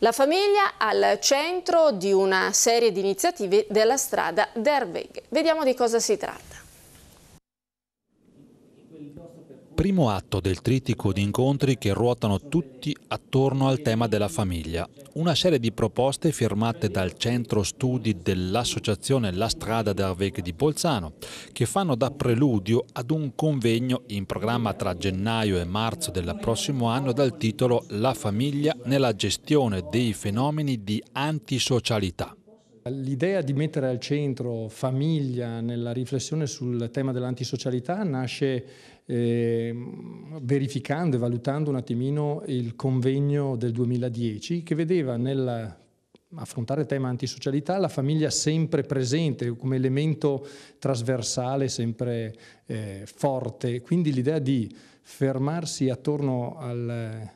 La famiglia al centro di una serie di iniziative della strada Derweg. Vediamo di cosa si tratta. Primo atto del trittico di incontri che ruotano tutti attorno al tema della famiglia. Una serie di proposte firmate dal centro studi dell'associazione La Strada d'Arvec di Bolzano, che fanno da preludio ad un convegno in programma tra gennaio e marzo del prossimo anno dal titolo La famiglia nella gestione dei fenomeni di antisocialità. L'idea di mettere al centro famiglia nella riflessione sul tema dell'antisocialità nasce eh, verificando e valutando un attimino il convegno del 2010 che vedeva nella affrontare il tema antisocialità, la famiglia sempre presente come elemento trasversale, sempre eh, forte. Quindi l'idea di fermarsi attorno al,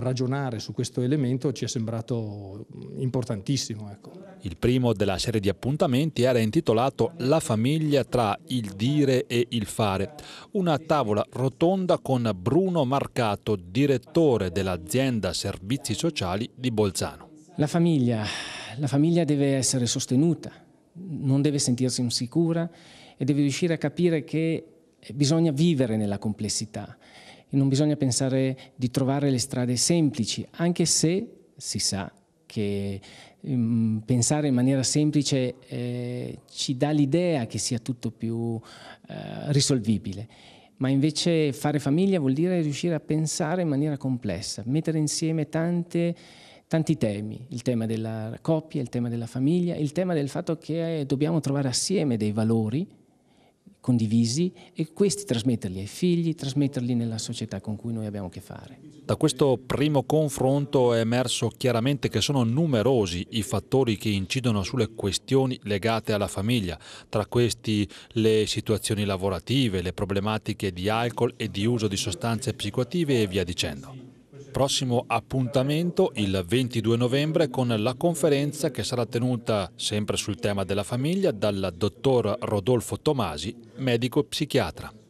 ragionare su questo elemento ci è sembrato mm, importantissimo. Ecco. Il primo della serie di appuntamenti era intitolato La famiglia tra il dire e il fare, una tavola rotonda con Bruno Marcato, direttore dell'azienda Servizi Sociali di Bolzano. La famiglia, la famiglia deve essere sostenuta, non deve sentirsi insicura e deve riuscire a capire che bisogna vivere nella complessità e non bisogna pensare di trovare le strade semplici, anche se si sa che ehm, pensare in maniera semplice eh, ci dà l'idea che sia tutto più eh, risolvibile. Ma invece fare famiglia vuol dire riuscire a pensare in maniera complessa, mettere insieme tante tanti temi, il tema della coppia, il tema della famiglia, il tema del fatto che eh, dobbiamo trovare assieme dei valori condivisi e questi trasmetterli ai figli, trasmetterli nella società con cui noi abbiamo a che fare. Da questo primo confronto è emerso chiaramente che sono numerosi i fattori che incidono sulle questioni legate alla famiglia, tra questi le situazioni lavorative, le problematiche di alcol e di uso di sostanze psicoattive e via dicendo. Prossimo appuntamento il 22 novembre con la conferenza che sarà tenuta sempre sul tema della famiglia dal dottor Rodolfo Tomasi, medico psichiatra.